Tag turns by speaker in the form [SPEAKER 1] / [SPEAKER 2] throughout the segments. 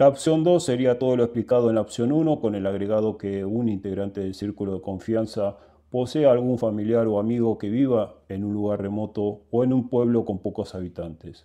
[SPEAKER 1] La opción 2 sería todo lo explicado en la opción 1 con el agregado que un integrante del círculo de confianza posee algún familiar o amigo que viva en un lugar remoto o en un pueblo con pocos habitantes.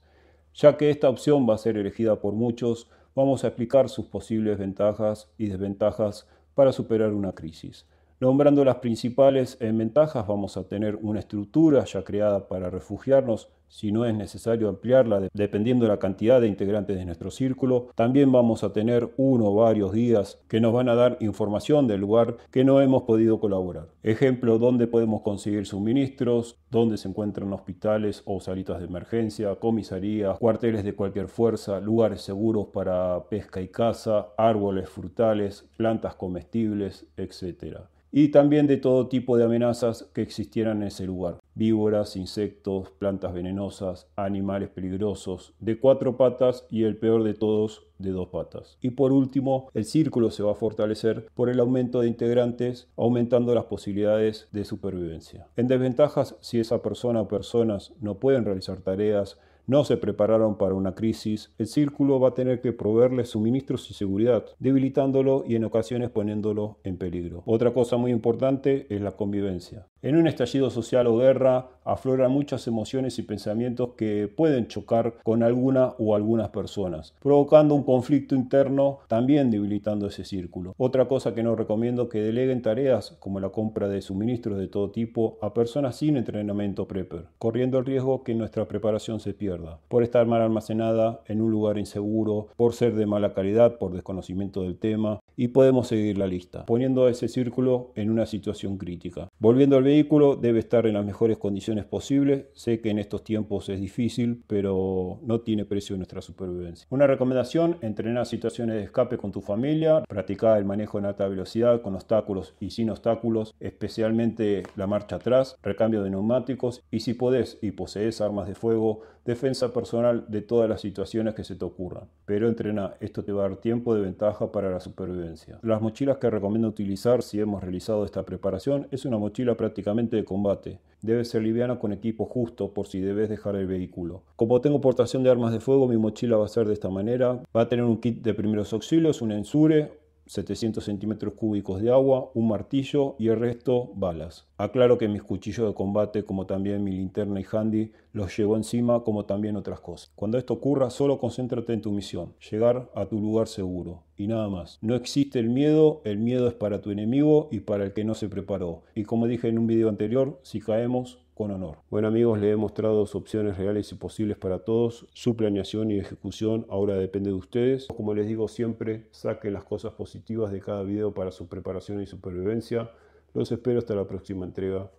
[SPEAKER 1] Ya que esta opción va a ser elegida por muchos, vamos a explicar sus posibles ventajas y desventajas para superar una crisis. Nombrando las principales en ventajas, vamos a tener una estructura ya creada para refugiarnos si no es necesario ampliarla dependiendo de la cantidad de integrantes de nuestro círculo, también vamos a tener uno o varios días que nos van a dar información del lugar que no hemos podido colaborar. Ejemplo, dónde podemos conseguir suministros, dónde se encuentran hospitales o salitas de emergencia, comisarías, cuarteles de cualquier fuerza, lugares seguros para pesca y caza, árboles frutales, plantas comestibles, etc. Y también de todo tipo de amenazas que existieran en ese lugar víboras, insectos, plantas venenosas, animales peligrosos de cuatro patas y el peor de todos de dos patas. Y por último, el círculo se va a fortalecer por el aumento de integrantes, aumentando las posibilidades de supervivencia. En desventajas, si esa persona o personas no pueden realizar tareas, no se prepararon para una crisis, el círculo va a tener que proveerles suministros y seguridad, debilitándolo y en ocasiones poniéndolo en peligro. Otra cosa muy importante es la convivencia. En un estallido social o guerra afloran muchas emociones y pensamientos que pueden chocar con alguna o algunas personas, provocando un conflicto interno también debilitando ese círculo. Otra cosa que no recomiendo que deleguen tareas como la compra de suministros de todo tipo a personas sin entrenamiento prepper, corriendo el riesgo que nuestra preparación se pierda, por estar mal almacenada en un lugar inseguro, por ser de mala calidad, por desconocimiento del tema, y podemos seguir la lista, poniendo a ese círculo en una situación crítica. Volviendo al vehículo debe estar en las mejores condiciones posibles. Sé que en estos tiempos es difícil, pero no tiene precio nuestra supervivencia. Una recomendación, entrenar situaciones de escape con tu familia, practicar el manejo en alta velocidad con obstáculos y sin obstáculos, especialmente la marcha atrás, recambio de neumáticos y si podés y posees armas de fuego, defensa personal de todas las situaciones que se te ocurran. Pero entrena, esto te va a dar tiempo de ventaja para la supervivencia. Las mochilas que recomiendo utilizar si hemos realizado esta preparación es una mochila práctica de combate. Debe ser liviana con equipo justo por si debes dejar el vehículo. Como tengo portación de armas de fuego, mi mochila va a ser de esta manera. Va a tener un kit de primeros auxilios, un ensure, 700 centímetros cúbicos de agua, un martillo y el resto balas. Aclaro que mis cuchillos de combate, como también mi linterna y handy, los llevo encima, como también otras cosas. Cuando esto ocurra, solo concéntrate en tu misión, llegar a tu lugar seguro y nada más. No existe el miedo, el miedo es para tu enemigo y para el que no se preparó. Y como dije en un video anterior, si caemos, con honor. Bueno amigos, les he mostrado dos opciones reales y posibles para todos. Su planeación y ejecución ahora depende de ustedes. Como les digo siempre, saquen las cosas positivas de cada video para su preparación y supervivencia. Los espero hasta la próxima entrega.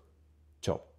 [SPEAKER 1] Chao.